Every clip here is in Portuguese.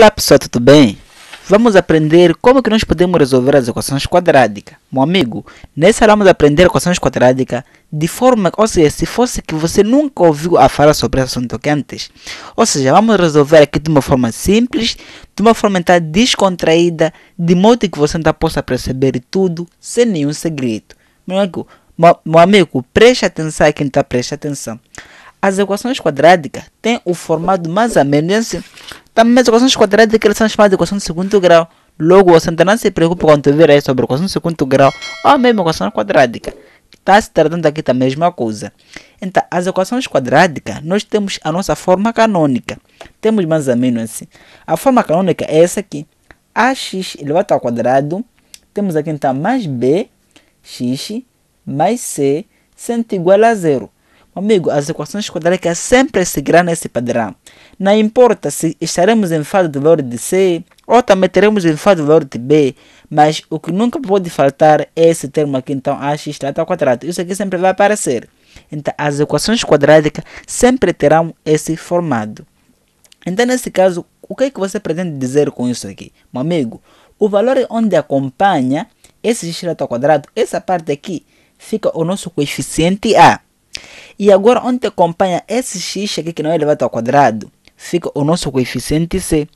Olá pessoal, tudo bem? Vamos aprender como que nós podemos resolver as equações quadráticas. Meu amigo, nessa aula vamos aprender equações quadráticas de forma, ou seja, se fosse que você nunca ouviu a falar sobre esse assunto antes. Ou seja, vamos resolver aqui de uma forma simples, de uma forma tá, descontraída, de modo que você ainda possa perceber tudo sem nenhum segredo. Meu amigo, meu, amigo preste atenção aqui, está preste atenção. As equações quadráticas têm o formato mais ou menos assim. Também as equações quadradas que são chamadas de equação de segundo grau. Logo, você não se preocupa quando vier aí sobre a equação de segundo grau ou mesma equação quadrática. Está se ah, tratando aqui da mesma coisa. Então, as equações quadráticas, nós temos a nossa forma canônica. Temos mais ou menos assim. A forma canônica é essa aqui. AX elevado ao quadrado. Temos aqui então mais BX mais C sendo igual a zero. Amigo, as equações quadráticas sempre seguirão esse padrão. Não importa se estaremos em fase do valor de C ou também teremos em fase do valor de B, mas o que nunca pode faltar é esse termo aqui, então ax ao quadrado. Isso aqui sempre vai aparecer. Então, as equações quadráticas sempre terão esse formato. Então, nesse caso, o que é que você pretende dizer com isso aqui? Meu amigo, o valor onde acompanha esse x ao quadrado, essa parte aqui, fica o nosso coeficiente A. E agora, onde acompanha esse x aqui que não é elevado ao quadrado, fica o nosso coeficiente c.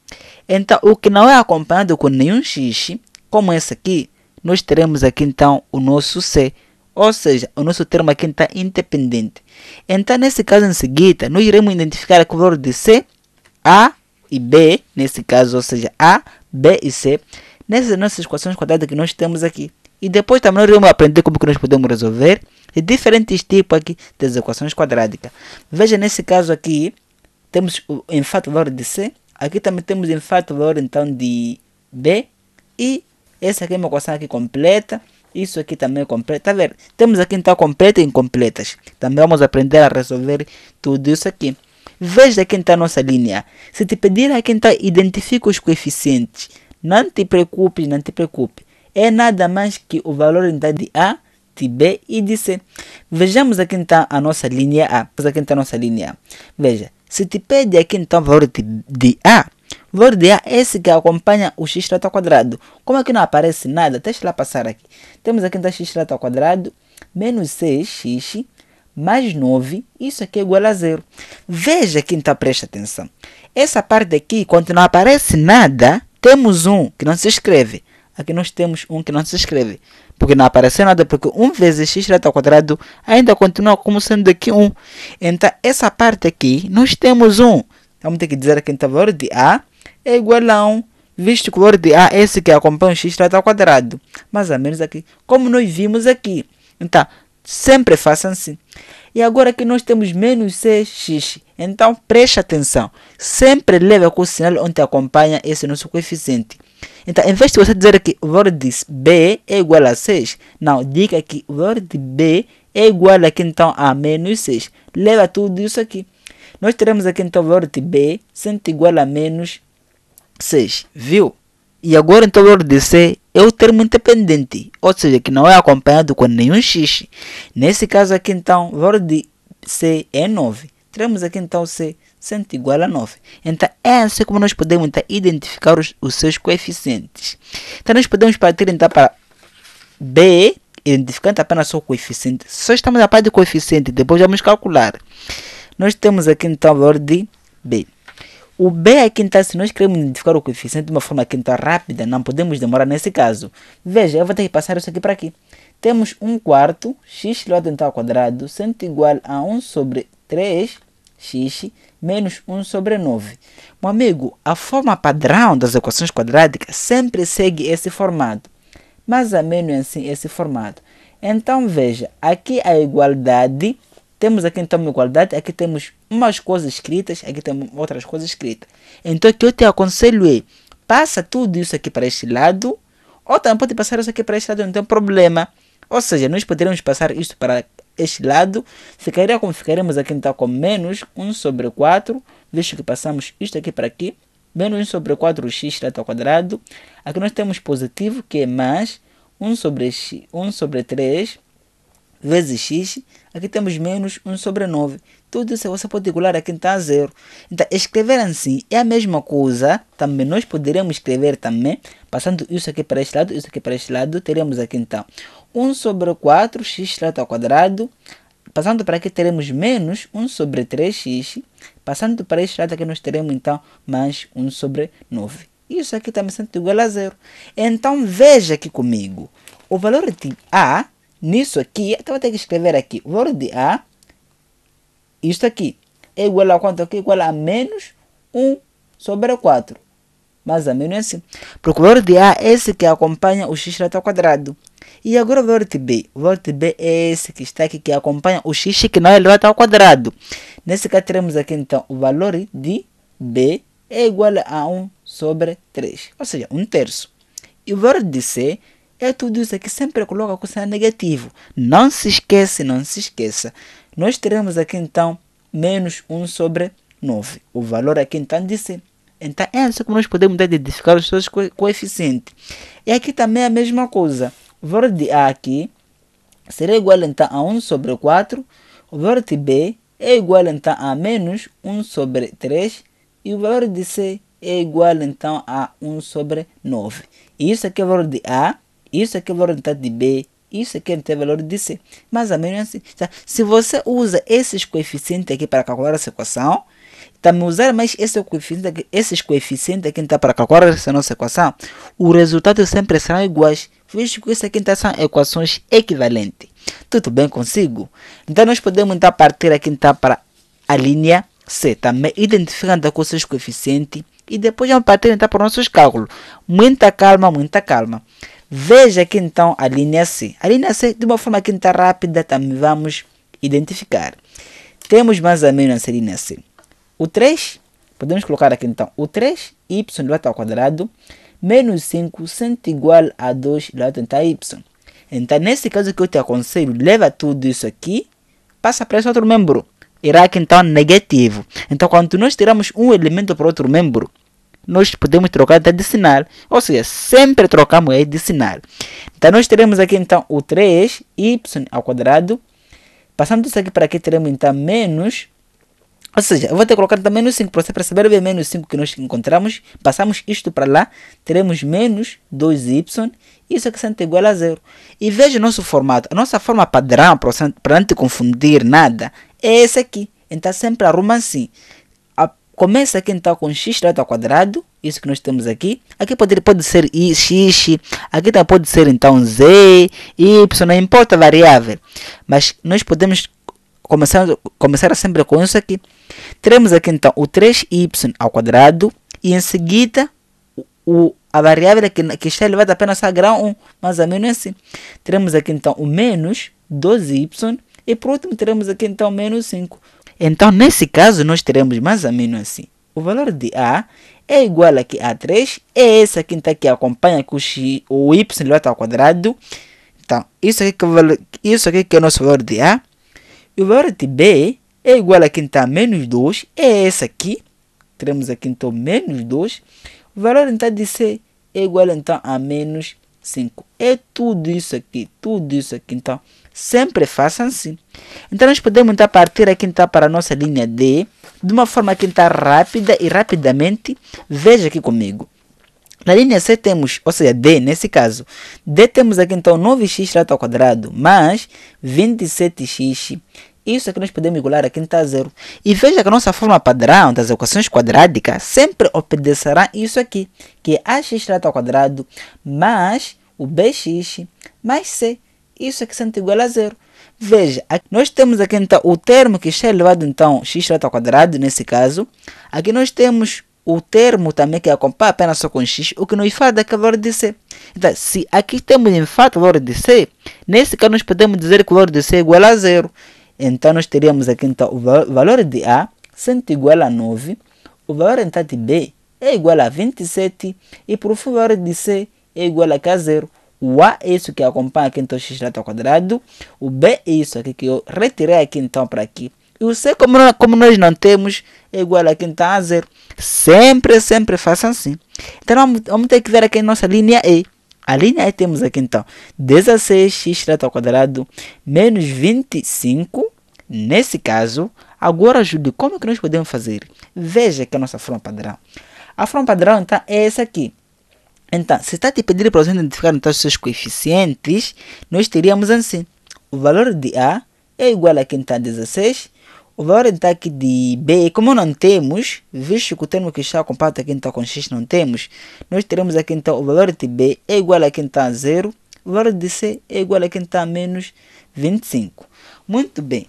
Então, o que não é acompanhado com nenhum x, como esse aqui, nós teremos aqui então o nosso c. Ou seja, o nosso termo aqui está então, independente. Então, nesse caso, em seguida, nós iremos identificar o valor de c, a e b, nesse caso, ou seja, a, b e c, nessas nossas equações quadradas que nós temos aqui. E depois também nós iremos aprender como que nós podemos resolver de é diferentes tipos aqui das equações quadráticas. Veja nesse caso aqui, temos o infarto valor de C, aqui também temos infarto valor então de B, e essa aqui é uma equação aqui completa, isso aqui também é completa, tá vendo? Temos aqui então completa e incompletas, também vamos aprender a resolver tudo isso aqui. Veja aqui então a nossa linha, se te pedir aqui então identifica os coeficientes, não te preocupes, não te preocupes. é nada mais que o valor então de A parte B e disse: Vejamos aqui então a nossa linha A. Vejamos aqui então a nossa linha A. Veja, se te pede é aqui então o valor de A, o valor de A é esse que acompanha o x ao quadrado. Como aqui não aparece nada, deixa lá passar aqui. Temos aqui então x ao quadrado menos 6x mais 9, isso aqui é igual a zero. Veja aqui então, preste atenção. Essa parte aqui, quando não aparece nada, temos um que não se escreve. Aqui nós temos um que não se escreve, porque não apareceu nada, porque 1 vezes x ao quadrado ainda continua como sendo aqui 1. Então, essa parte aqui, nós temos 1. Vamos ter que dizer que então, o valor de A é igual a 1, visto que o valor de A é esse que acompanha o x ao quadrado. Mais ou menos aqui, como nós vimos aqui. Então, sempre façam assim. E agora que nós temos menos 6x, então preste atenção. Sempre leve com o sinal onde acompanha esse nosso coeficiente. Então, em vez de você dizer que o valor de B é igual a 6, não, diga que o valor de B é igual aqui então a menos 6. Leva tudo isso aqui. Nós teremos aqui então o valor de B sendo igual a menos 6, viu? E agora então o valor de C é o termo independente, ou seja, que não é acompanhado com nenhum x. Nesse caso aqui então, o valor de C é 9. Teremos aqui então C sendo igual a 9. Então, é assim como nós podemos então, identificar os, os, seus coeficientes. Então, nós podemos partir então para B, identificando apenas o coeficiente. Só estamos na parte do coeficiente, depois vamos calcular. Nós temos aqui então o valor de B. O B aqui é então, se nós queremos identificar o coeficiente de uma forma aqui então rápida, não podemos demorar nesse caso. Veja, eu vou ter que passar isso aqui para aqui. Temos 1 um quarto, x elevado então ao quadrado, sendo igual a 1 sobre 3, x menos 1 sobre 9. Meu amigo, a forma padrão das equações quadráticas sempre segue esse formato, mais ou menos assim esse formato. Então veja, aqui a igualdade, temos aqui então uma igualdade, aqui temos umas coisas escritas, aqui temos outras coisas escritas. Então o que eu te aconselho é, passa tudo isso aqui para este lado, ou também pode passar isso aqui para este lado, não tem problema. Ou seja, nós poderíamos passar isso para este lado, ficaria como ficaremos aqui então com menos 1 sobre 4, visto que passamos isto aqui para aqui, menos 1 sobre 4x trato ao quadrado. Aqui nós temos positivo, que é mais 1 sobre, x, 1 sobre 3 vezes x. Aqui temos menos 1 sobre 9. Tudo isso você pode igualar aqui então a zero. Então, escrever assim é a mesma coisa. Também nós poderemos escrever também, passando isso aqui para este lado, isso aqui para este lado, teremos aqui então 1 sobre 4x Passando para aqui teremos menos 1 sobre 3x. Passando para este lado aqui nós teremos então mais 1 sobre 9. Isso aqui também sendo igual a zero. Então veja aqui comigo. O valor de A, nisso aqui, até então, vou ter que escrever aqui. O valor de A, isto aqui, é igual a quanto aqui? Igual a menos 1 sobre 4. Mais ou menos assim. Porque o valor de A é esse que acompanha o x ao quadrado. E agora o de B. O de B é esse que está aqui, que acompanha o x que não é elevado é ao quadrado. Nesse caso, teremos aqui então o valor de B é igual a 1 sobre 3, ou seja, 1 terço. E o valor de C é tudo isso aqui, sempre coloca com sinal negativo. Não se esqueça, não se esqueça. Nós teremos aqui então menos 1 sobre 9. O valor aqui então de C. Então é assim que nós podemos identificar os seus co coeficientes. E aqui também é a mesma coisa verde A aqui será igual então a 1 sobre 4. O verde B é igual então a menos 1 sobre 3. E o verde C é igual então a 1 sobre 9. Isso aqui é o valor de A, isso aqui é o então valor de B, isso aqui é o então valor de C. Mais ou menos assim. Tá? Se você usa esses coeficientes aqui para calcular essa equação, estamos a usar mais esse coeficiente, esses coeficientes aqui está então, para calcular essa nossa equação, os resultados sempre serão iguais, visto que isso aqui então, são equações equivalentes. Tudo bem consigo? Então nós podemos então, partir aqui então, para a linha C, também identificando com seus coeficientes e depois vamos partir então para os nossos cálculos. Muita calma, muita calma. Veja aqui então a linha C. A linha C, de uma forma que está então, rápida, também vamos identificar. Temos mais ou menos a linha C. O 3, podemos colocar aqui então, o 3y direto ao quadrado menos 5 sendo igual a 2 direto a y. Então, nesse caso que eu te aconselho, leva tudo isso aqui, passa para esse outro membro. Irá aqui então negativo. Então, quando nós tiramos um elemento para outro membro, nós podemos trocar até de sinal. Ou seja, sempre trocamos aí de sinal. Então, nós teremos aqui então o 3y ao quadrado. Passando isso aqui para aqui, teremos então menos ou seja, eu vou ter colocado também menos 5 para você perceber bem menos 5 que nós encontramos. Passamos isto para lá, teremos menos 2y. Isso é que sempre igual a zero. E veja o nosso formato. A nossa forma padrão, para não te confundir nada, é esse aqui. Então sempre arruma assim. A, começa aqui então com x ao quadrado. Isso que nós temos aqui. Aqui pode, pode ser i, x, aqui também pode ser então z, y, não importa a variável. Mas nós podemos começando, começar sempre com isso aqui. Teremos aqui então o 3y ao quadrado e em seguida o, a variável que, que está elevada apenas a grau 1, mais ou menos assim. Teremos aqui então o menos 12y e por último teremos aqui então menos 5. Então nesse caso nós teremos mais ou menos assim. O valor de A é igual aqui a 3, é esse aqui então que acompanha com o, o y elevado ao quadrado. Então, isso aqui, que, isso aqui que é o nosso valor de A. E o de B é igual a quinta menos 2, é essa aqui. Teremos aqui então menos 2. O valor então de C é igual então a menos 5. É tudo isso aqui, tudo isso aqui. Então, sempre façam assim. Então, nós podemos então, partir aqui então, para a nossa linha D de uma forma que está então, rápida e rapidamente. Veja aqui comigo. Na linha C temos, ou seja, D nesse caso, D temos aqui então 9x ao quadrado mais 27x isso é que nós podemos igualar a quem a zero. E veja que a nossa forma padrão das equações quadráticas sempre obedecerá isso aqui, que é ax ao quadrado mais o bx mais c. Isso é que sempre igual a zero. Veja, nós temos aqui então o termo que está elevado então x ao quadrado nesse caso. Aqui nós temos o termo também que acompanha apenas só com x, o que nos fala daquele valor de C. Então, se aqui temos de fato valor de C, nesse caso nós podemos dizer que o valor de C é igual a zero. Então, nós teríamos aqui então, o valor de A sendo igual a 9, o valor então de B é igual a 27 e por fim o valor de C é igual a K0. O A é isso que acompanha aqui então x ao quadrado, o B é isso aqui que eu retirei aqui então para aqui. E o C, como, como nós não temos, é igual aqui então a zero. Sempre, sempre faça assim. Então vamos, vamos ter que ver aqui a nossa linha E. Ali nós né, temos aqui então 16x ao quadrado menos 25. Nesse caso, agora ajude. como é que nós podemos fazer? Veja que é a nossa forma padrão. A forma padrão então é essa aqui. Então, se está te pedindo para você identificar então, os seus coeficientes, nós teríamos assim: o valor de A é igual a quem está 16 o valor destaque de B, como não temos, visto que o termo que está compacto aqui então com X não temos, nós teremos aqui então o valor de B é igual a quem está a zero, o valor de C é igual a quem está a menos 25. Muito bem,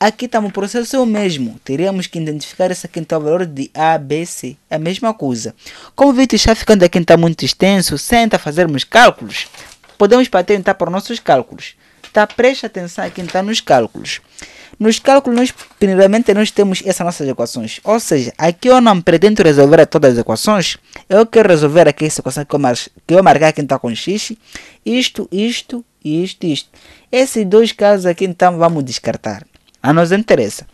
aqui está o um processo é o mesmo. Teríamos que identificar esse então o valor de A, B, C. A mesma coisa. Como o vídeo está ficando aqui então muito extenso, senta tá a fazermos cálculos, podemos partir então para os nossos cálculos. Tá, preste atenção aqui então nos cálculos. Nos cálculos, nós, primeiramente, nós temos essas nossas equações. Ou seja, aqui eu não pretendo resolver todas as equações. Eu quero resolver aqui essa equação que eu, mar que eu marcar aqui então com x. Isto, isto isto, isto. Esses dois casos aqui então vamos descartar. A nós interessa.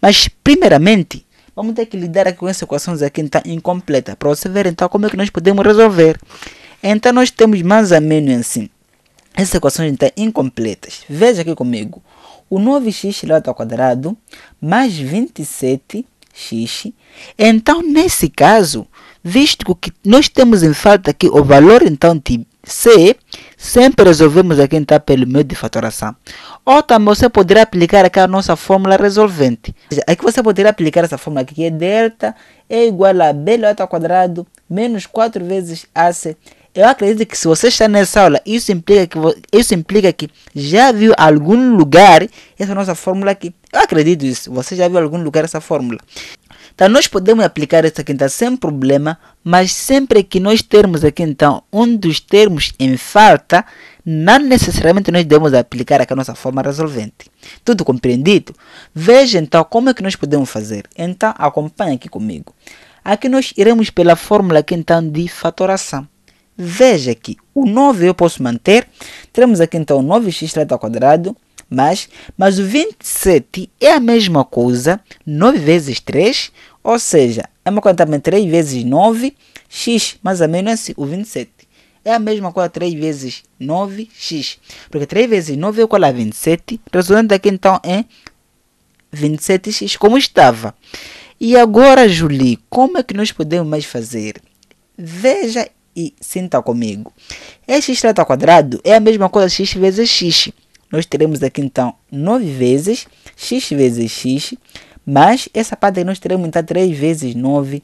Mas primeiramente, vamos ter que lidar aqui com essas equações aqui então incompleta. Para você ver então como é que nós podemos resolver. Então nós temos mais ou menos assim. Essas equações então incompletas. Veja aqui comigo o 9x ao quadrado mais 27x. Então, nesse caso, visto que nós temos em falta aqui o valor então de C, sempre resolvemos aqui então pelo meio de fatoração. Ou também você poderá aplicar aqui a nossa fórmula resolvente. Aqui você poderá aplicar essa fórmula aqui, que é delta é igual a B ao quadrado menos 4 vezes AC eu acredito que se você está nessa aula, isso implica que, isso implica que já viu algum lugar essa é nossa fórmula aqui. Eu acredito isso. Você já viu algum lugar essa fórmula. Então, nós podemos aplicar essa quinta então, sem problema, mas sempre que nós termos aqui, então, um dos termos em falta, não necessariamente nós devemos aplicar aqui a nossa forma resolvente. Tudo compreendido? Veja, então, como é que nós podemos fazer. Então, acompanhe aqui comigo. Aqui nós iremos pela fórmula aqui, então, de fatoração. Veja que o 9 eu posso manter. Teremos aqui então 9x ao quadrado mais, mas o 27 é a mesma coisa, 9 vezes 3, ou seja, é uma conta também 3 vezes 9, x mais ou menos é o 27. É a mesma coisa 3 vezes 9, x. Porque 3 vezes 9 é igual a é 27, resultando aqui então é em 27x, como estava. E agora, Julie, como é que nós podemos mais fazer? Veja e sinta comigo. Este x quadrado é a mesma coisa x vezes x. Nós teremos aqui então 9 vezes x vezes x, mas essa parte aí nós teremos então 3 vezes 9x.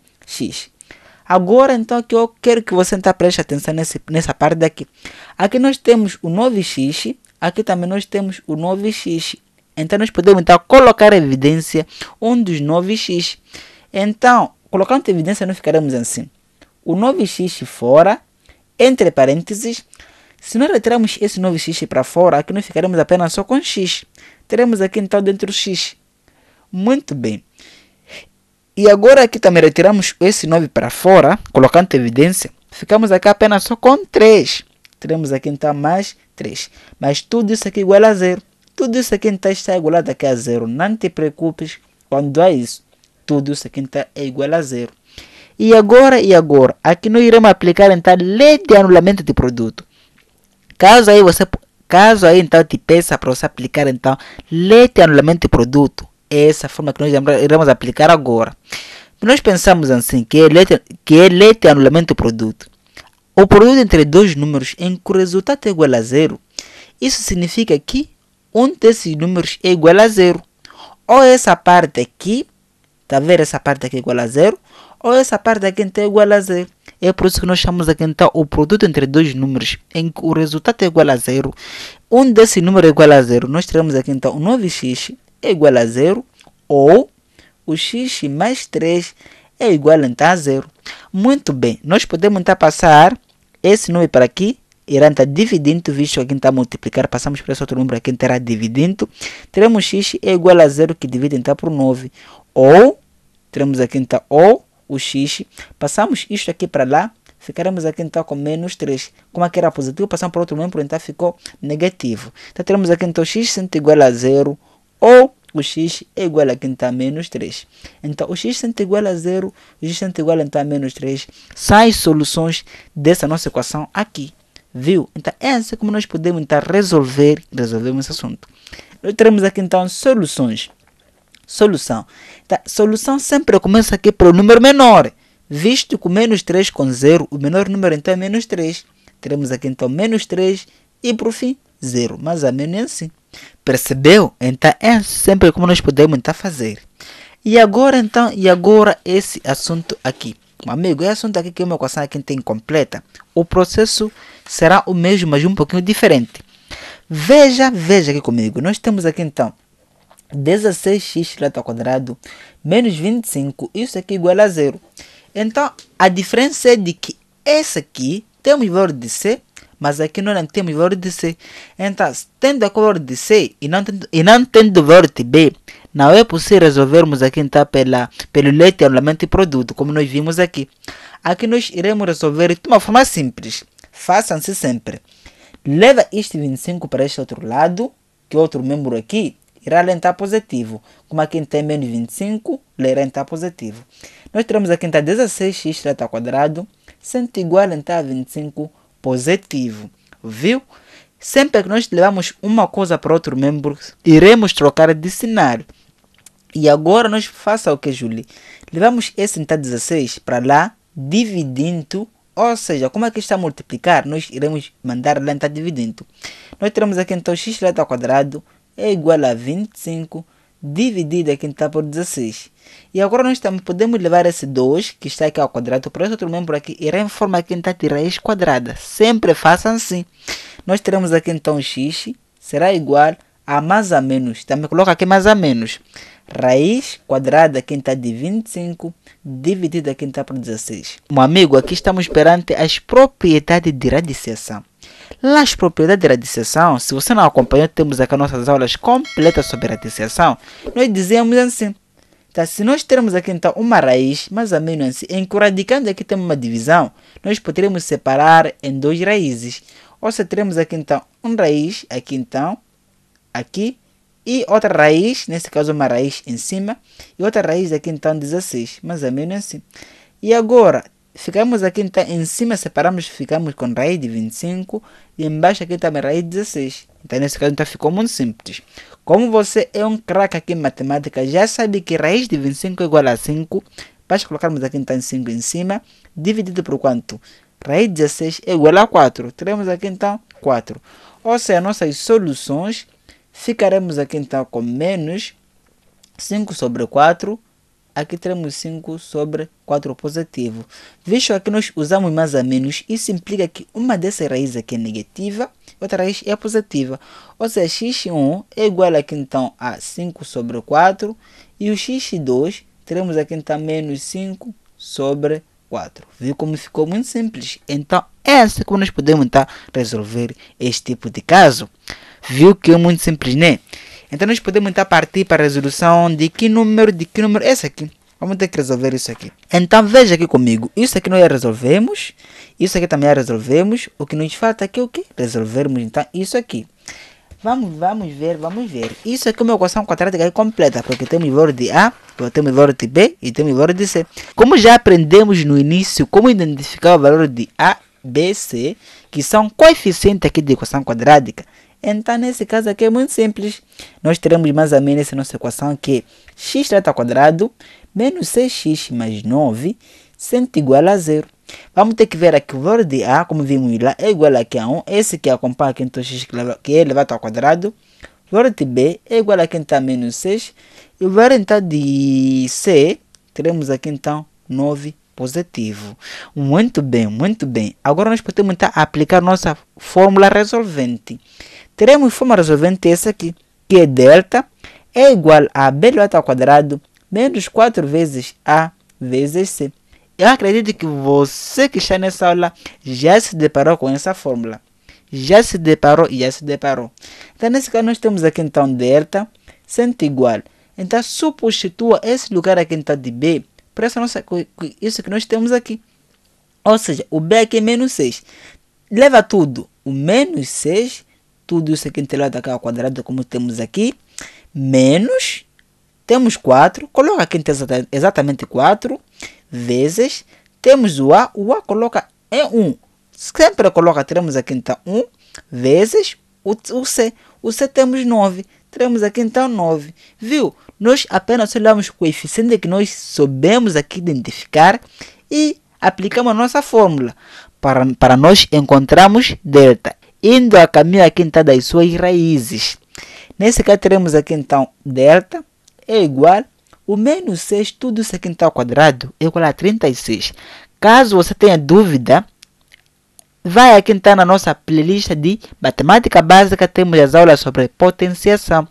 Agora então aqui eu quero que você então, preste atenção nesse, nessa parte daqui. Aqui nós temos o 9x, aqui também nós temos o 9x. Então nós podemos então colocar evidência um dos 9x. Então, colocando evidência nós ficaremos assim o 9x fora, entre parênteses, se nós retirarmos esse 9x para fora, aqui nós ficaremos apenas só com x. Teremos aqui então dentro x. Muito bem. E agora aqui também retiramos esse 9 para fora, colocando evidência. Ficamos aqui apenas só com 3. Teremos aqui então mais 3. Mas tudo isso aqui é igual a zero. Tudo isso aqui então está igualado aqui a zero. Não te preocupes quando há isso. Tudo isso aqui então é igual a zero. E agora, e agora? Aqui nós iremos aplicar então lei de anulamento de produto. Caso aí você, caso aí então te peça para você aplicar então lei de anulamento de produto, essa forma que nós iremos aplicar agora. Nós pensamos assim que é lei de, que é lei de anulamento de produto. O produto entre dois números em que o resultado é igual a zero. Isso significa que um desses números é igual a zero. Ou essa parte aqui, tá vendo essa parte aqui é igual a zero? ou essa parte aqui quenta é igual a zero. É por isso que nós chamamos aqui o produto entre dois números em que o resultado é igual a zero. Um desse número é igual a zero, nós teremos aqui então o 9x é igual a zero ou o x mais 3 é igual então a zero. Muito bem, nós podemos então passar esse número para aqui iranta então, dividindo visto que está multiplicar, passamos para esse outro número aqui, terá dividendo. Teremos x é igual a zero que divide então por 9. Ou, teremos aqui então, ou o x. Passamos isto aqui para lá, ficaremos aqui então com menos 3. Como aqui é era positivo, passamos para outro membro, então ficou negativo. Então teremos aqui então x sendo igual a zero ou o x é igual então, a então, menos 3. Então, o x sendo igual a zero, o x sendo igual então, a menos 3, as soluções dessa nossa equação aqui. Viu? Então, essa é como nós podemos então, resolver, resolver esse assunto. Nós teremos aqui então soluções solução. Então, solução sempre começa aqui pelo número menor. Visto que o menos 3 com zero, o menor número então é menos 3. Teremos aqui então menos 3 e por fim zero. Mas a menos é assim. Percebeu? Então é sempre como nós podemos então fazer. E agora então, e agora esse assunto aqui. Meu amigo, esse assunto aqui que é uma equação aqui tem completa. O processo será o mesmo, mas um pouquinho diferente. Veja, veja aqui comigo. Nós temos aqui então 16x quadrado menos 25, isso aqui é igual a zero. Então, a diferença é de que esse aqui tem o valor de C, mas aqui não tem o valor de C. Então, tendo a valor de C e não tendo, o valor de B, não é possível resolvermos aqui então pela, pelo leite, anulamento e produto, como nós vimos aqui. Aqui nós iremos resolver de uma forma simples. Façam-se sempre. Leva este 25 para este outro lado, que é outro membro aqui, irá lentar positivo. Como a quinta é menos 25, lhe irá alentar positivo. Nós teremos a quinta 16x ao quadrado, sendo igual então, a alentar 25 positivo. Viu? Sempre que nós levamos uma coisa para outro membro, iremos trocar de cenário. E agora nós faça o que, Julie? Levamos esse então 16 para lá, dividindo ou seja, como é que está a multiplicar? Nós iremos mandar lentar dividindo. Nós teremos aqui então x elevado ao quadrado é igual a 25 dividido aqui está por 16. E agora nós também podemos levar esse 2, que está aqui ao quadrado, para esse outro membro aqui, e reformar aqui está de raiz quadrada. Sempre façam assim. Nós teremos aqui então x, será igual a mais ou menos. Também coloca aqui mais ou menos. Raiz quadrada, quem está de 25, dividida quem está por 16. Meu amigo, aqui estamos perante as propriedades de radiciação. Nas propriedades da disseção, se você não acompanhou, temos aqui nossas aulas completas sobre a disseção. Nós dizemos assim. Tá, se nós temos aqui então uma raiz, mais ou menos assim, em aqui temos uma divisão, nós poderemos separar em duas raízes. Ou seja, teremos aqui então uma raiz, aqui então, aqui, e outra raiz, nesse caso uma raiz em cima, e outra raiz aqui então 16, mais ou menos assim. E agora, ficamos aqui então em cima separamos ficamos com raiz de 25 e embaixo aqui também raiz de 16 então nesse caso então ficou muito simples como você é um craque aqui em matemática já sabe que raiz de 25 é igual a 5 basta colocarmos aqui então 5 em cima dividido por quanto raiz de 16 é igual a 4 teremos aqui então 4 ou seja nossas soluções ficaremos aqui então com menos 5 sobre 4 aqui temos 5 sobre 4 positivo. Visto que nós usamos mais ou menos, isso implica que uma dessas raízes aqui é negativa, outra raiz é positiva. Ou seja, x1 é igual aqui então a 5 sobre 4 e o x2 teremos aqui então menos 5 sobre 4. Viu como ficou muito simples? Então, é assim que nós podemos tá, resolver este tipo de caso. Viu que é muito simples, né? Então nós podemos então partir para a resolução de que número, de que número, esse aqui. Vamos ter que resolver isso aqui. Então veja aqui comigo, isso aqui nós resolvemos, isso aqui também resolvemos. O que nos falta aqui é o que? Resolvermos então isso aqui. Vamos, vamos ver, vamos ver. Isso aqui é uma equação quadrática completa, porque temos valor de A, temos valor de B e temos valor de C. Como já aprendemos no início como identificar o valor de A, B, C, que são coeficientes aqui de equação quadrática, então, nesse caso aqui é muito simples. Nós teremos mais ou menos essa nossa equação que é x ao quadrado menos 6x mais 9 sendo igual a zero. Vamos ter que ver aqui o valor de a, como vimos lá, é igual aqui a 1. Esse que acompanha aqui então x que é elevado ao quadrado. O valor de b é igual aqui então a menos 6. E o valor então de c, teremos aqui então 9 positivo. Muito bem, muito bem. Agora nós podemos então, aplicar nossa fórmula resolvente teremos forma resolvente essa aqui, que é delta é igual a b ao quadrado menos 4 vezes a vezes c. Eu acredito que você que está nessa aula já se deparou com essa fórmula. Já se deparou e já se deparou. Então, nesse caso, nós temos aqui então delta sendo igual. Então, substitua esse lugar aqui então de b para essa nossa, isso que nós temos aqui. Ou seja, o b aqui é menos 6. Leva tudo. O menos 6 tudo isso aqui interligado aqui ao quadrado, como temos aqui, menos, temos 4, coloca aqui exatamente 4 vezes, temos o A, o A coloca em 1, sempre coloca, teremos aqui então 1 vezes o, o C, o C temos 9, teremos aqui então 9, viu? Nós apenas olhamos o coeficiente que nós soubemos aqui identificar e aplicamos a nossa fórmula para, para nós encontrarmos delta indo a caminho aqui então das suas raízes. Nesse caso teremos aqui então delta é igual o menos 6, tudo isso aqui então ao quadrado é igual a 36. Caso você tenha dúvida, vai aqui então na nossa playlist de matemática básica, temos as aulas sobre potenciação.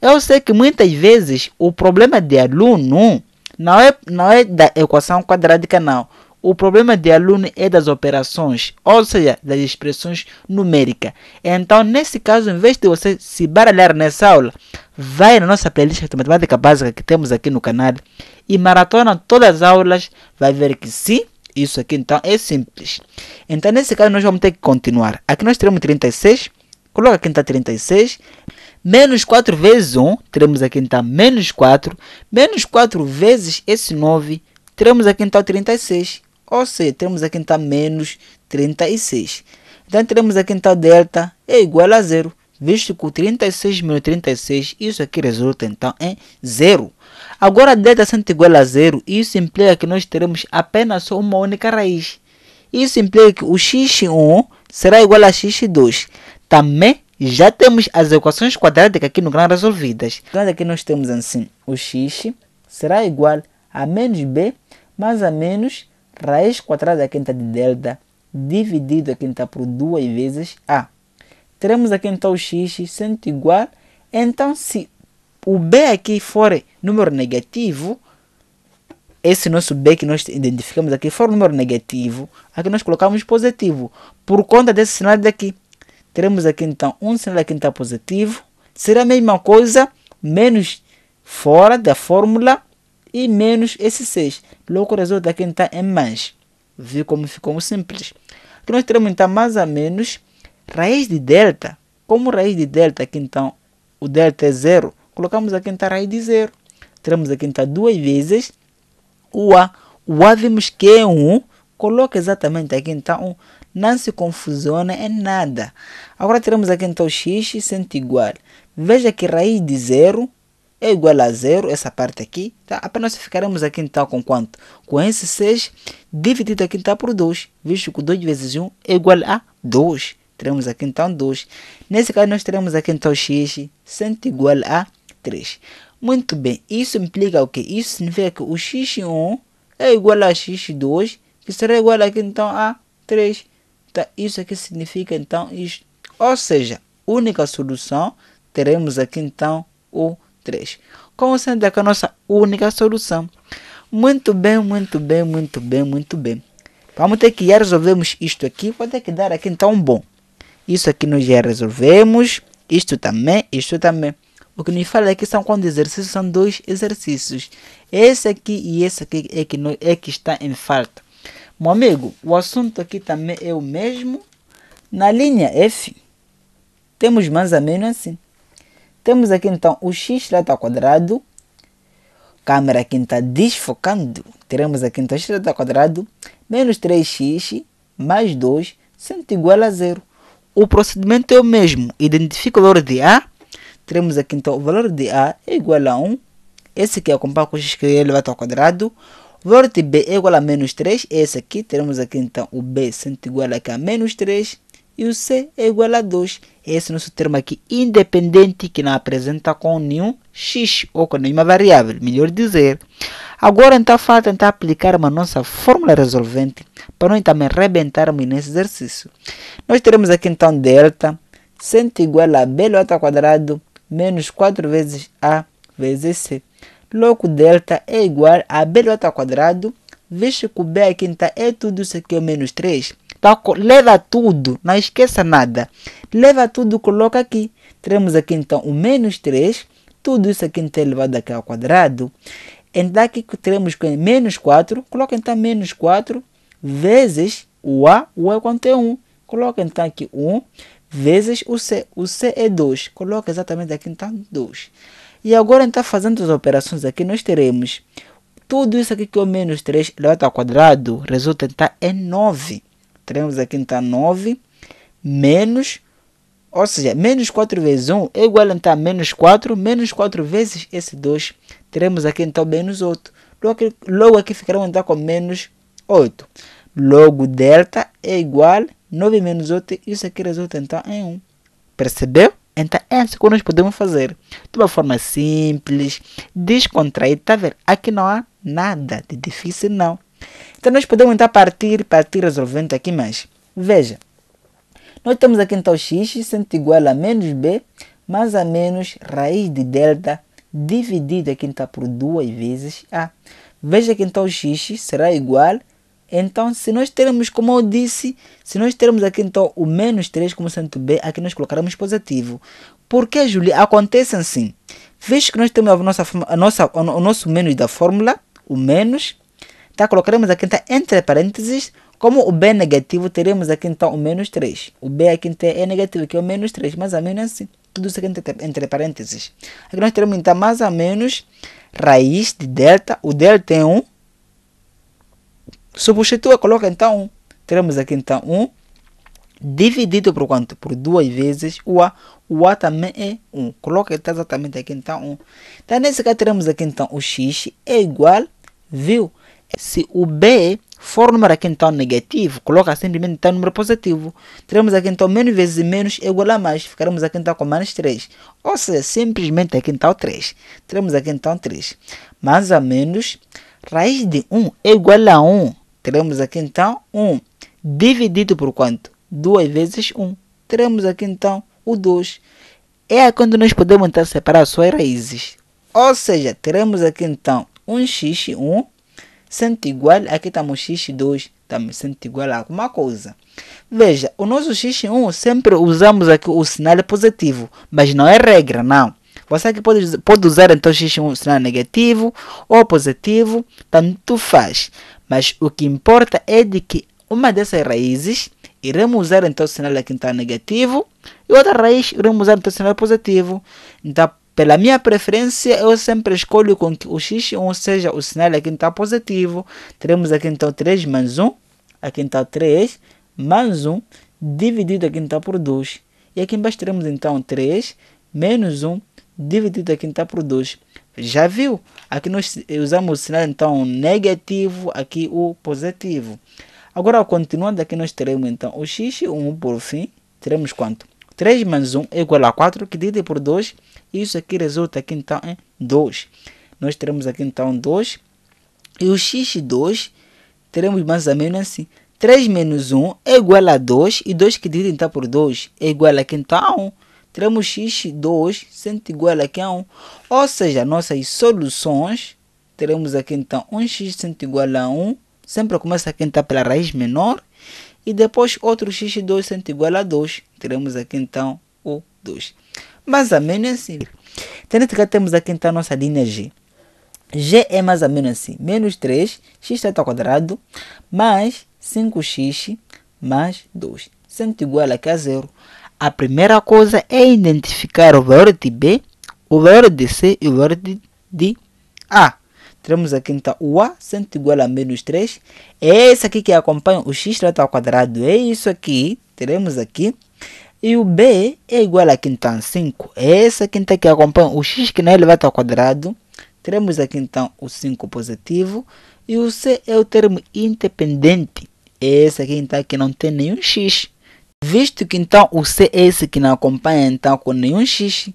Eu sei que muitas vezes o problema de aluno não é, não é da equação quadrática não. O problema de aluno é das operações, ou seja, das expressões numéricas. Então, nesse caso, em vez de você se baralhar nessa aula, vai na nossa playlist de matemática básica que temos aqui no canal e maratona todas as aulas, vai ver que sim, isso aqui então é simples. Então, nesse caso, nós vamos ter que continuar. Aqui nós teremos 36, coloca aqui então 36, menos 4 vezes 1, teremos aqui então menos 4, menos 4 vezes esse 9, teremos aqui então 36. Ou seja, temos a quinta menos 36. Então teremos a quinta delta é igual a zero. Visto que o 36 menos 36, isso aqui resulta então em zero. Agora delta sendo igual a zero, isso implica que nós teremos apenas uma única raiz. Isso implica que o x1 será igual a x2. Também já temos as equações quadráticas aqui no grau resolvidas. Então aqui nós temos assim, o x será igual a menos b mais a menos Raiz quadrada da quinta de delta dividido a quinta por duas vezes A. Teremos aqui então x sendo igual. Então, se o B aqui for número negativo, esse nosso B que nós identificamos aqui for número negativo, aqui nós colocamos positivo. Por conta desse sinal daqui, teremos aqui então um sinal aqui está positivo. Será a mesma coisa, menos fora da fórmula e menos esse 6. Logo o resultado aqui está em mais. Viu como ficou simples? Aqui nós teremos então mais a menos raiz de delta. Como raiz de delta aqui então o delta é zero, colocamos aqui então raiz de zero. Teremos aqui então duas vezes o A. O A vimos que é 1. Um. Coloca exatamente aqui então um. Não se confusiona em é nada. Agora teremos aqui então o x sendo igual. Veja que raiz de zero é igual a zero, essa parte aqui, tá? Apenas ficaremos aqui então com quanto? Com esse 6 dividido aqui então por 2, visto que 2 vezes 1 é igual a 2. Teremos aqui então 2. Nesse caso nós teremos aqui então x sendo igual a 3. Muito bem, isso implica o quê? Isso significa que o x1 é igual a x2, que será igual aqui então a 3. Tá? Isso aqui significa então isto. Ou seja, única solução, teremos aqui então o 3, como sendo é a nossa única solução. Muito bem, muito bem, muito bem, muito bem. Vamos ter que já resolvemos isto aqui, vou ter que dar aqui então bom. Isso aqui nós já resolvemos, isto também, isto também. O que nos fala aqui são quando exercícios são dois exercícios. Esse aqui e esse aqui é que, no, é que está em falta. Meu amigo, o assunto aqui também é o mesmo. Na linha F, temos mais ou menos assim. Temos aqui então o x direto ao quadrado. Câmera aqui está então, desfocando. Teremos aqui então x ao quadrado menos 3x mais 2 sendo igual a zero. O procedimento é o mesmo. Identifica o valor de A. Teremos aqui então o valor de A é igual a 1. Esse aqui é o compacto com x que é elevado ao quadrado. O valor de B é igual a menos 3. Esse aqui, teremos aqui então o B sendo igual a menos 3 e o C é igual a 2. Esse é nosso termo aqui independente que não apresenta com nenhum x ou com nenhuma variável, melhor dizer. Agora então falta tentar aplicar uma nossa fórmula resolvente para nós também rebentarmos nesse exercício. Nós teremos aqui então delta sendo igual a b ao quadrado menos 4 vezes a vezes c. Logo delta é igual a b ao quadrado, visto que o b aqui então é tudo isso aqui é o menos 3 Tá? Leva tudo, não esqueça nada. Leva tudo, coloca aqui. Teremos aqui então o menos 3. Tudo isso aqui então elevado aqui ao quadrado. Então aqui teremos menos 4. Coloca então menos 4 vezes o A. O A quanto é 1. Coloca então aqui 1 vezes o C. O C é 2. Coloca exatamente aqui então 2. E agora então fazendo as operações aqui nós teremos tudo isso aqui que é o menos 3 elevado ao quadrado resulta então, é 9 teremos aqui então 9 tá menos, ou seja, menos 4 vezes 1 é igual a então, menos 4, menos 4 vezes esse 2, teremos aqui então menos 8. Logo aqui, logo aqui ficaremos então com menos 8. Logo, delta é igual a 9 menos 8, isso aqui resulta então em 1. Percebeu? Então, é isso que nós podemos fazer. De uma forma simples, descontraída, tá vendo? Aqui não há nada de difícil, não. Então nós podemos então partir, partir resolvendo aqui mais. Veja, nós temos aqui então x sendo igual a menos b mais a menos raiz de delta dividido aqui então por duas vezes a. Veja que então x será igual então, se nós termos, como eu disse, se nós termos aqui então o menos 3 como sendo B, aqui nós colocaremos positivo. que, Julia, acontece assim. veja que nós temos a nossa, a nossa, o nosso menos da fórmula, o menos, Tá? Colocaremos aqui então, entre parênteses. Como o B é negativo, teremos aqui então o menos 3. O B aqui então, é negativo, que é o menos 3. Mais ou menos assim. Tudo isso aqui entre parênteses. Aqui nós teremos então mais ou menos raiz de delta. O delta é 1. Substitua, coloca então 1. Teremos aqui então 1 dividido por quanto? Por duas vezes o A. O A também é 1. Coloca exatamente aqui então 1. Então nesse caso teremos aqui então o X é igual, viu? se o B for número aqui então negativo, coloca simplesmente então número positivo. Teremos aqui então menos vezes menos é igual a mais. Ficaremos aqui então com menos 3. Ou seja, simplesmente aqui então 3. Teremos aqui então 3. Mais ou menos raiz de 1 é igual a 1. Teremos aqui então 1. Dividido por quanto? 2 vezes 1. Teremos aqui então o 2. É quando nós podemos então separar as suas raízes. Ou seja, teremos aqui então 1x1 sente igual, aqui estamos x2, também sendo igual a alguma coisa. Veja, o nosso x1 sempre usamos aqui o sinal positivo, mas não é regra, não. Você que pode, pode usar então x1 sinal negativo ou positivo, tanto faz. Mas o que importa é de que uma dessas raízes iremos usar então o sinal aqui então negativo e outra raiz iremos usar então o sinal positivo. Então pela minha preferência, eu sempre escolho com que o x, 1 seja, o sinal aqui está positivo. Teremos aqui então 3 mais 1, aqui então 3 mais 1, dividido aqui está por 2. E aqui embaixo teremos então 3 menos 1, dividido aqui está por 2. Já viu? Aqui nós usamos o sinal então negativo, aqui o positivo. Agora, continuando aqui, nós teremos então o x, 1 por fim. Teremos quanto? 3 menos 1 é igual a 4, que dividido por 2 isso aqui resulta aqui então em 2. Nós teremos aqui então 2. E o x2 teremos mais ou menos assim. 3 menos 1 é igual a 2. E 2 que divide então por 2 é igual aqui então a 1. Teremos x2 sendo igual aqui a 1. Ou seja, nossas soluções. Teremos aqui então 1x sendo igual a 1. Sempre começa aqui então pela raiz menor. E depois outro x2 sendo igual a 2. Teremos aqui então o 2 mais ou menos é assim. Então, cá temos aqui então a nossa linha G. G é mais ou menos assim. Menos 3, x ao quadrado, mais 5x mais 2. Sendo igual aqui a zero. A primeira coisa é identificar o valor de B, o valor de C e o valor de, de A. Teremos aqui então o A sendo igual a menos 3. É esse aqui que acompanha o x ao quadrado. É isso aqui. Teremos aqui e o B é igual a quinta 5. É essa quinta que acompanha o x que não é elevado ao quadrado. Teremos aqui então o 5 positivo. E o C é o termo independente. É essa quinta então, que não tem nenhum x. Visto que então o C é esse que não acompanha então com nenhum x,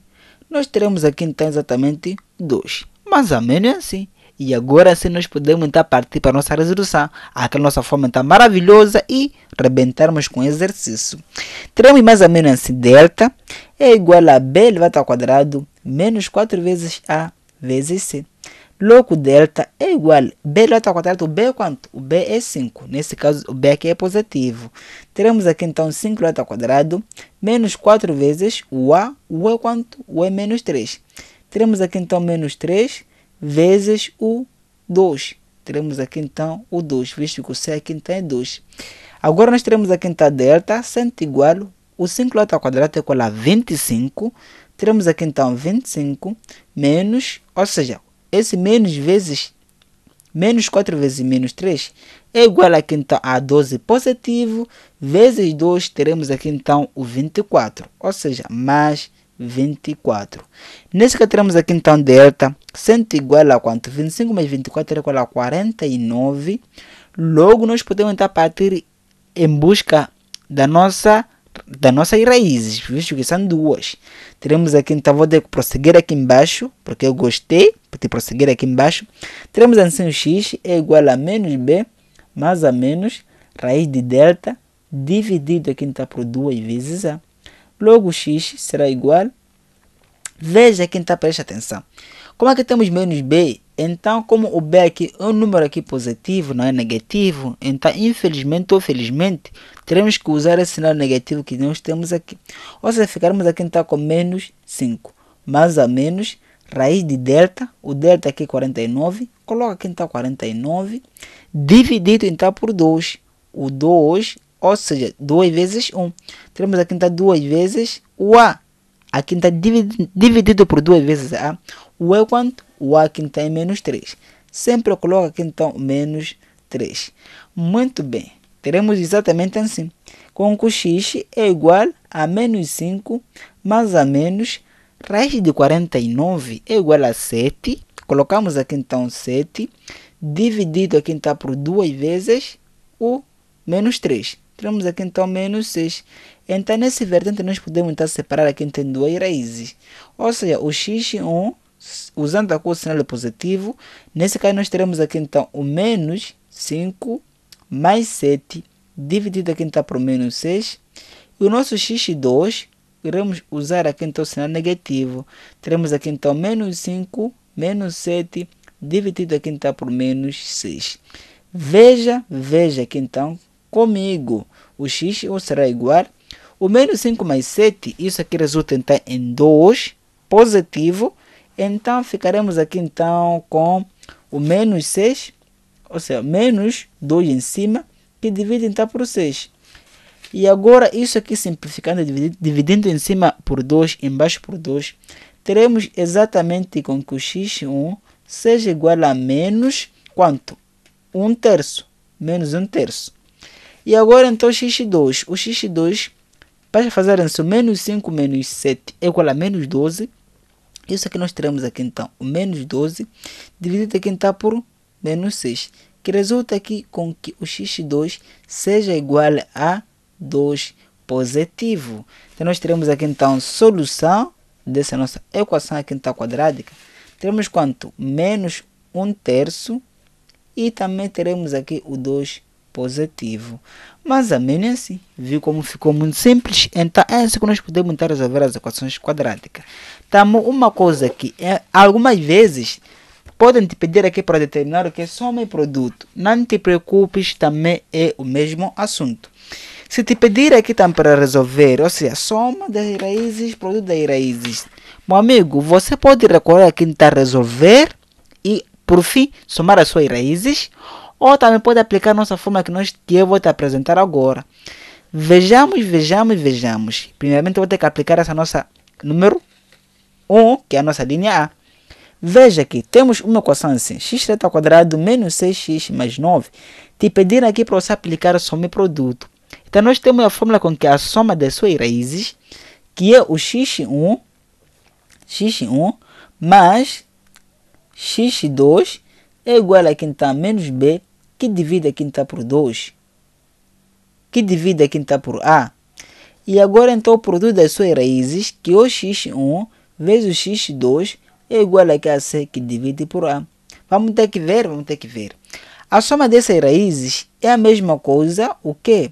nós teremos aqui então exatamente 2. Mais ou menos é assim. E agora sim nós podemos então partir para a nossa resolução, aquela nossa forma está então maravilhosa e rebentarmos com o exercício. Teremos mais ou menos assim, delta é igual a B elevado ao quadrado menos 4 vezes A vezes C. Logo, delta é igual a B elevado ao quadrado, o B é quanto? O B é 5. Nesse caso, o B aqui é positivo. Teremos aqui então 5 elevado ao quadrado menos 4 vezes o A, o A é quanto? O A é menos 3. Teremos aqui então menos 3 vezes o 2. Teremos aqui então o 2, visto que o C aqui então é 2. Agora nós teremos aqui então delta sendo igual o 5 lá ao quadrado é igual a 25. Teremos aqui então 25 menos, ou seja, esse menos vezes menos 4 vezes menos 3 é igual aqui então a 12 positivo, vezes 2 teremos aqui então o 24, ou seja, mais 24. Nesse que teremos aqui então delta, 100 igual a quanto? 25 mais 24 é igual a 49. Logo nós podemos então partir em busca da nossa das nossas raízes, visto que são duas. Teremos aqui, então vou ter que prosseguir aqui embaixo, porque eu gostei, vou prosseguir aqui embaixo. Teremos assim o x é igual a menos b, mais a menos, raiz de delta, dividido aqui então por duas vezes a. Logo, x será igual. Veja quem está preste atenção. Como é que temos menos b? Então, como o b aqui é um número aqui positivo, não é negativo, então, infelizmente ou felizmente, teremos que usar esse sinal negativo que nós temos aqui. Ou seja, ficarmos aqui então com menos 5, mais ou menos raiz de delta, o delta aqui é 49, coloca aqui então 49, dividido então por 2. O 2 ou seja, 2 vezes 1. Um. Teremos a quinta 2 vezes o A. A quinta é dividido por 2 vezes A. O E é quanto? O A quinta é menos 3. Sempre eu coloco aqui então menos 3. Muito bem. Teremos exatamente assim. Com que o x é igual a menos 5 mais a menos raiz de 49 é igual a 7. Colocamos aqui então 7 dividido aqui então por 2 vezes o menos 3. Temos aqui então menos 6. Então, nesse vertente, nós podemos então, separar aqui em duas raízes. Ou seja, o x, 1, usando aqui o sinal positivo, nesse caso, nós teremos aqui então o menos 5 mais 7, dividido aqui então por menos 6. E o nosso x2, iremos usar aqui então o sinal negativo. Teremos aqui então menos 5, menos 7, dividido aqui então por menos 6. Veja, veja aqui então comigo. O x é será igual. O menos 5 mais 7, isso aqui resulta então em 2, positivo. Então, ficaremos aqui então com o menos 6, ou seja, menos 2 em cima, que divide então por 6. E agora, isso aqui simplificando, dividindo em cima por 2, embaixo por 2, teremos exatamente com que o x1 seja igual a menos quanto? 1 um terço. Menos 1 um terço. E agora então x2. O x2, para fazer isso, menos 5 menos 7 é igual a menos 12. Isso aqui é nós teremos aqui então, o menos 12 dividido aqui então por menos 6. Que resulta aqui com que o x2 seja igual a 2 positivo. Então nós teremos aqui então a solução dessa nossa equação aqui então quadrática. Teremos quanto? Menos 1 terço e também teremos aqui o 2 positivo positivo. Mas a é assim, viu como ficou muito simples, então é isso assim que nós podemos tentar resolver as equações quadráticas. Tamo uma coisa que é, algumas vezes podem te pedir aqui para determinar o que é soma e produto. Não te preocupes, também é o mesmo assunto. Se te pedir aqui também para resolver, ou seja, soma das raízes, produto das raízes. Meu amigo, você pode recorrer aqui para resolver e, por fim, somar as suas raízes ou também pode aplicar nossa fórmula que, nós, que eu vou te apresentar agora. Vejamos, vejamos, vejamos. Primeiramente, eu vou ter que aplicar essa nossa número 1, que é a nossa linha A. Veja que temos uma equação assim, x² quadrado menos 6x mais 9. Te pediram aqui para você aplicar a soma e produto. Então, nós temos a fórmula com que a soma das suas raízes, que é o x1, x1 mais x2 é igual a aqui então menos b que divide a quinta por 2? Que divide a quinta por A? E agora então o produto das suas raízes, que é o x1 vezes o x2 é igual a que a C que divide por A. Vamos ter que ver, vamos ter que ver. A soma dessas raízes é a mesma coisa, o que?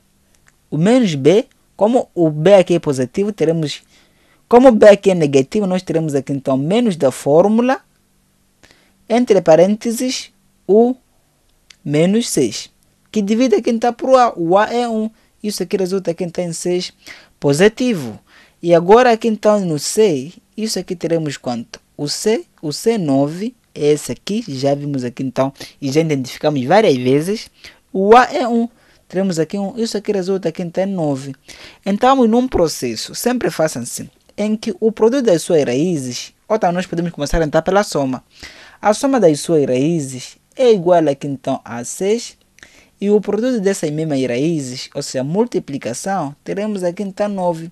O menos B, como o B aqui é positivo, teremos... Como o B aqui é negativo, nós teremos aqui então menos da fórmula, entre parênteses, o menos 6, que divide a quem está por A. O A é 1. Isso aqui resulta quem está em 6 positivo. E agora aqui então tá no C, isso aqui teremos quanto? O C, o C9, é esse aqui, já vimos aqui então, e já identificamos várias vezes. O A é 1. Teremos aqui um, isso aqui resulta que então é 9. Então, num processo, sempre façam assim, em que o produto das suas raízes, ou então nós podemos começar a entrar pela soma. A soma das suas raízes é igual a então a 6 e o produto dessas mesmas raízes, ou seja, multiplicação, teremos aqui então 9.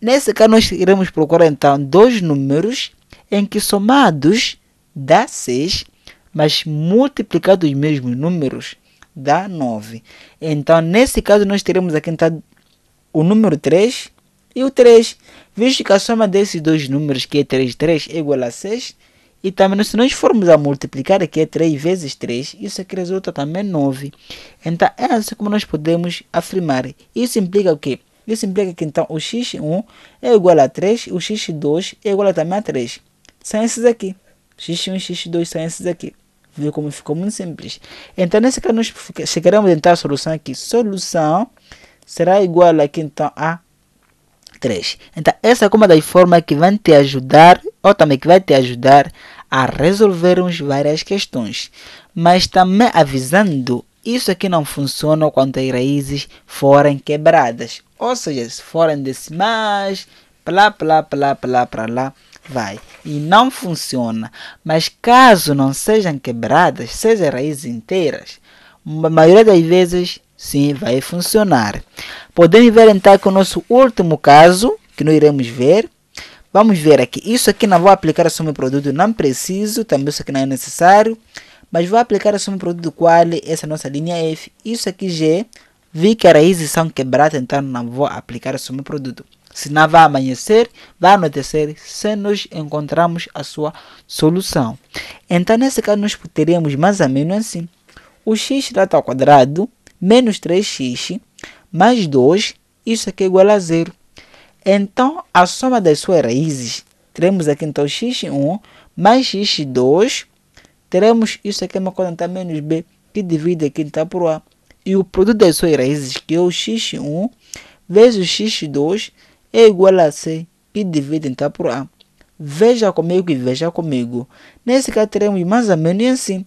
Nesse caso, nós iremos procurar então dois números em que somados dá 6, mas multiplicados os mesmos números dá 9. Então, nesse caso, nós teremos aqui então o número 3 e o 3, visto que a soma desses dois números, que é 3 3, é igual a 6 e também, se nós formos a multiplicar aqui é 3 vezes 3, isso aqui é resulta também 9. Então, é assim como nós podemos afirmar. Isso implica o quê? Isso implica que então o x1 é igual a 3, o x2 é igual a, também a 3. São esses aqui. x1 e x2 são esses aqui. Viu como ficou muito simples? Então, nesse caso, nós chegaremos então à solução aqui. Solução será igual aqui então a 3. Então, essa é uma das formas que vai te ajudar, ou também que vai te ajudar a resolvermos várias questões, mas também avisando isso aqui não funciona quando as raízes forem quebradas, ou seja, se forem decimais, plá, plá, plá, plá, plá, plá, vai. E não funciona. Mas caso não sejam quebradas, sejam raízes inteiras, a maioria das vezes sim vai funcionar. Podemos ver então que o nosso último caso, que não iremos ver, Vamos ver aqui. Isso aqui não vou aplicar sobre o produto, não preciso, também isso aqui não é necessário. Mas vou aplicar sobre o produto qual é essa nossa linha F. Isso aqui G, vi que as raízes são quebradas, então não vou aplicar sobre o produto. Senão vai amanhecer, vai anoitecer, se nós encontrarmos a sua solução. Então, nesse caso, nós teremos mais ou menos assim. O x ao quadrado menos 3x mais 2, isso aqui é igual a zero. Então, a soma das suas raízes, teremos aqui então x1 mais x2, teremos isso aqui é uma conta então, menos b, que divide aqui então por a. E o produto das suas raízes, que é o x1 vezes o x2, é igual a c, que divide então por a. Veja comigo e veja comigo. Nesse caso, teremos mais ou menos assim.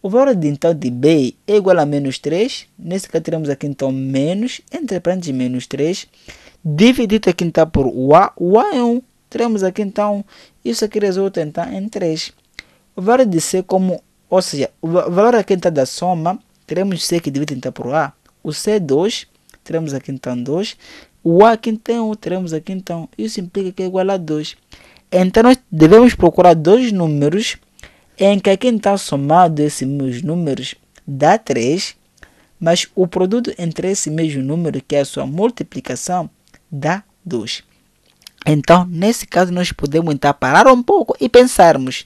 O valor de, então de B é igual a menos 3. Nesse caso, teremos aqui então menos, entre parênteses, menos 3 dividido tá aqui então por UA, UA é 1, teremos aqui então, isso aqui resulta então em 3. O valor de C como, ou seja, o valor aqui então da soma, teremos C que divide então por A, o C é 2, teremos aqui então 2, o A aqui então 1, teremos aqui então, isso implica que é igual a 2. Então nós devemos procurar dois números em que aqui então somado esses meus números dá 3, mas o produto entre esse mesmo número, que é a sua multiplicação, dados. Então, nesse caso, nós podemos então parar um pouco e pensarmos.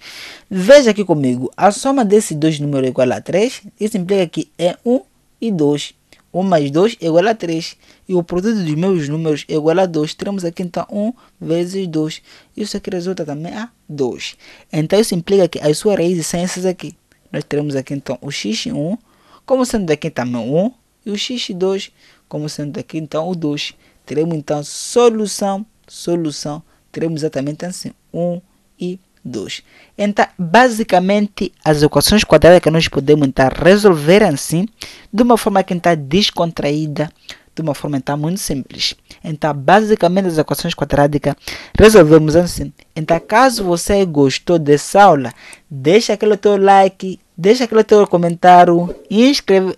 Veja aqui comigo, a soma desses dois números é igual a 3. Isso implica que é 1 e 2. 1 mais 2 é igual a 3. E o produto dos meus números é igual a 2. Temos aqui então 1 vezes 2. Isso aqui resulta também a 2. Então, isso implica que as suas raízes são essas aqui. Nós teremos aqui então o x1, como sendo aqui também 1, e o x2, como sendo aqui então o 2 teremos então solução, solução, teremos exatamente assim, 1 um e 2. Então, basicamente, as equações quadráticas nós podemos então, resolver assim, de uma forma que está então, é descontraída, de uma forma então, muito simples. Então, basicamente, as equações quadráticas resolvemos assim. Então, caso você gostou dessa aula, deixa aquele teu like, deixa aquele teu comentário,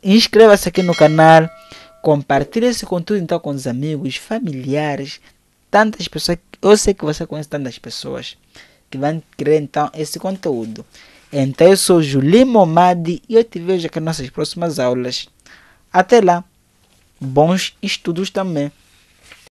inscreva-se aqui no canal. Compartilhe esse conteúdo então com os amigos, familiares, tantas pessoas. Eu sei que você conhece tantas pessoas que vão querer então esse conteúdo. Então eu sou Julim Momadi e eu te vejo aqui nas nossas próximas aulas. Até lá, bons estudos também.